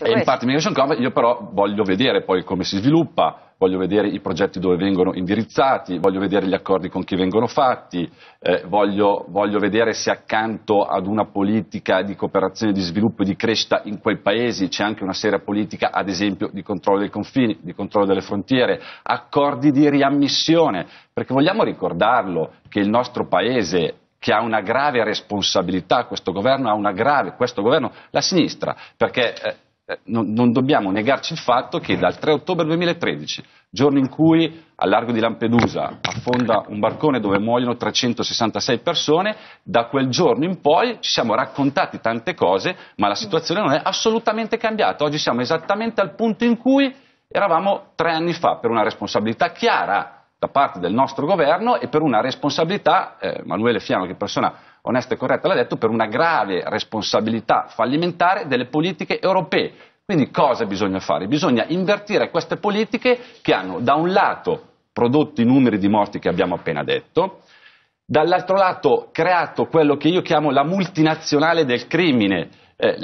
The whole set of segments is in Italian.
e in parte Migration Compact io però voglio vedere poi come si sviluppa, voglio vedere i progetti dove vengono indirizzati, voglio vedere gli accordi con chi vengono fatti, eh, voglio, voglio, vedere se accanto ad una politica di cooperazione, di sviluppo e di crescita in quei paesi c'è anche una seria politica, ad esempio, di controllo dei confini, di controllo delle frontiere, accordi di riammissione, perché vogliamo ricordarlo che il nostro paese che ha una grave responsabilità, questo governo ha una grave, questo governo, la sinistra, perché eh, eh non, non, dobbiamo negarci il fatto che dal 3 ottobre 2013, giorno in cui al largo di Lampedusa affonda un barcone dove muoiono 366 persone, da quel giorno in poi ci siamo raccontati tante cose, ma la situazione non è assolutamente cambiata. Oggi siamo esattamente al punto in cui eravamo tre anni fa per una responsabilità chiara da parte del nostro governo e per una responsabilità, eh, Manuele Fiano che persona onesta e corretta l'ha detto, per una grave responsabilità fallimentare delle politiche europee. Quindi cosa bisogna fare? Bisogna invertire queste politiche che hanno da un lato prodotto i numeri di morti che abbiamo appena detto, dall'altro lato creato quello che io chiamo la multinazionale del crimine, eh,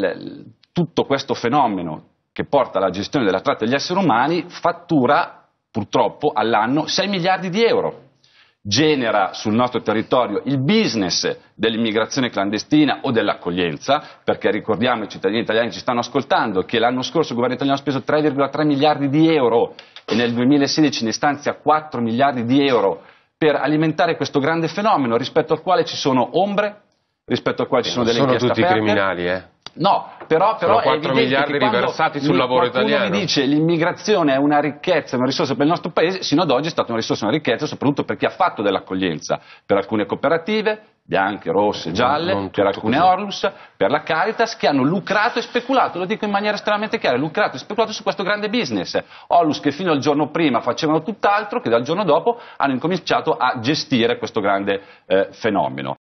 tutto questo fenomeno che porta alla gestione della tratta degli esseri umani fattura purtroppo all'anno 6 miliardi di euro. Genera sul nostro territorio il business dell'immigrazione clandestina o dell'accoglienza, perché ricordiamo, i cittadini italiani ci stanno ascoltando, che l'anno scorso il governo italiano ha speso 3,3 miliardi di euro e nel 2016 ne stanzia 4 miliardi di euro per alimentare questo grande fenomeno rispetto al quale ci sono ombre, rispetto al quale ci sono delle inchieste aperte. Non sono tutti aperte. criminali, eh? No, però, però è miliardi riversati sul lavoro italiano. mi dice l'immigrazione è una ricchezza, una risorsa per il nostro paese, sino ad oggi è stata una risorsa, una ricchezza soprattutto per chi ha fatto dell'accoglienza, per alcune cooperative, bianche, rosse, gialle, non, non per alcune così. Orlus, per la Caritas, che hanno lucrato e speculato, lo dico in maniera estremamente chiara, lucrato e speculato su questo grande business. Orlus che fino al giorno prima facevano tutt'altro, che dal giorno dopo hanno incominciato a gestire questo grande eh, fenomeno.